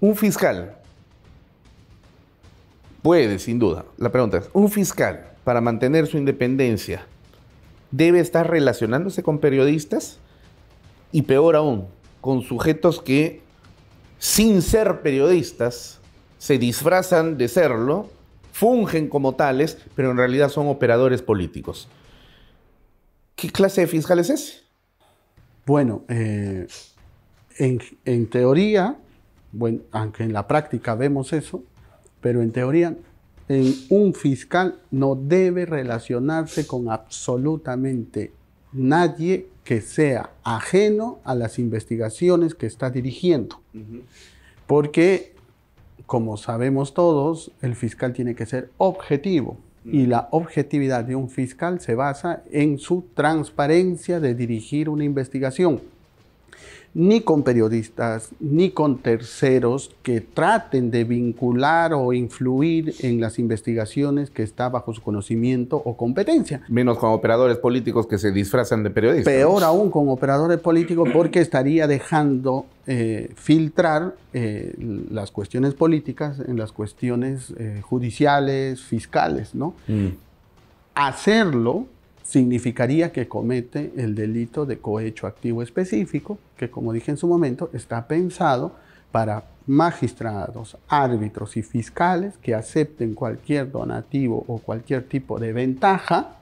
Un fiscal puede, sin duda, la pregunta es, ¿un fiscal para mantener su independencia debe estar relacionándose con periodistas? Y peor aún, con sujetos que, sin ser periodistas, se disfrazan de serlo, fungen como tales, pero en realidad son operadores políticos. ¿Qué clase de fiscal es ese? Bueno, eh, en, teoría, bueno, aunque en la práctica vemos eso, pero en teoría un fiscal no debe relacionarse con absolutamente nadie que sea ajeno a las investigaciones que está dirigiendo. Porque, como sabemos todos, el fiscal tiene que ser objetivo. Mm. Y la objetividad de un fiscal se basa en su transparencia de dirigir una investigación ni con periodistas, ni con terceros que traten de vincular o influir en las investigaciones que está bajo su conocimiento o competencia. Menos con operadores políticos que se disfrazan de periodistas. Peor aún con operadores políticos porque estaría dejando eh, filtrar eh, las cuestiones políticas en las cuestiones eh, judiciales, fiscales, ¿no? Mm. Hacerlo significaría que comete el delito de cohecho activo específico, que como dije en su momento, está pensado para magistrados, árbitros y fiscales que acepten cualquier donativo o cualquier tipo de ventaja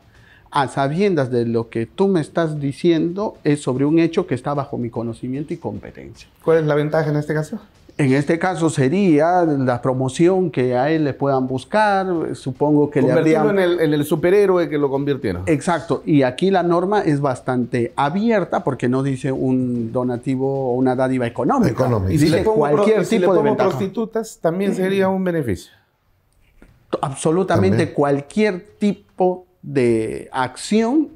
a sabiendas de lo que tú me estás diciendo es sobre un hecho que está bajo mi conocimiento y competencia. ¿Cuál es la ventaja en este caso? En este caso sería la promoción que a él le puedan buscar, supongo que le habrían... en, el, en el superhéroe que lo convirtieron. Exacto, y aquí la norma es bastante abierta porque no dice un donativo o una dádiva económica. Y dice cualquier tipo de prostitutas, también sería un beneficio. Absolutamente cualquier tipo de acción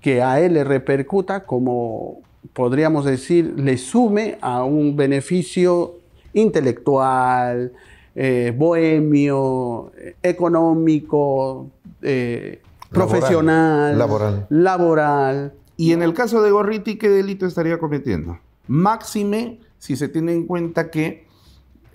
que a él le repercuta como, podríamos decir, le sume a un beneficio intelectual, eh, bohemio, eh, económico, eh, profesional, laboral. laboral. Y en el caso de Gorriti, ¿qué delito estaría cometiendo? Máxime, si se tiene en cuenta que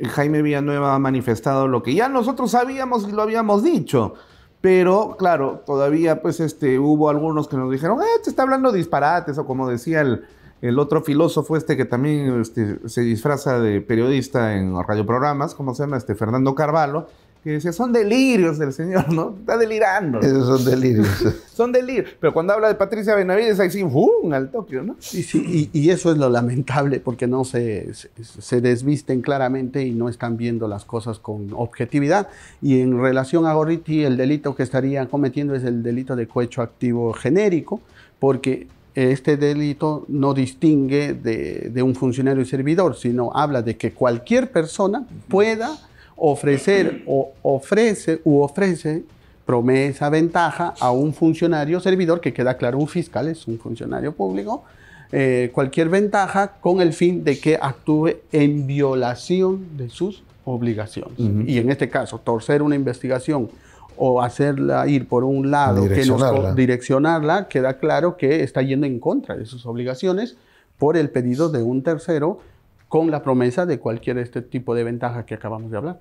Jaime Villanueva ha manifestado lo que ya nosotros sabíamos y lo habíamos dicho. Pero claro, todavía pues este, hubo algunos que nos dijeron, te está hablando disparates o como decía el, el otro filósofo este que también este, se disfraza de periodista en radioprogramas, ¿cómo se llama? Este, Fernando Carvalho, que decía, son delirios del señor, ¿no? Está delirando. son delirios. son delirios. Pero cuando habla de Patricia Benavides, ahí sí, ¡fum! al Tokio, ¿no? Sí, sí, y, eso es lo lamentable, porque no se, se, desvisten claramente y no están viendo las cosas con objetividad. Y en relación a Gorriti, el delito que estarían cometiendo es el delito de cohecho activo genérico, porque este delito no distingue de, un funcionario y servidor, sino habla de que cualquier persona pueda ofrecer o ofrece u ofrece promesa, ventaja a un funcionario servidor, que queda claro, un fiscal es un funcionario público, eh, cualquier ventaja con el fin de que actúe en violación de sus obligaciones. Y en este caso, torcer una investigación o hacerla ir por un lado, que nos, direccionarla, queda claro que está yendo en contra de sus obligaciones por el pedido de un tercero con la promesa de cualquier este tipo de ventaja que acabamos de hablar.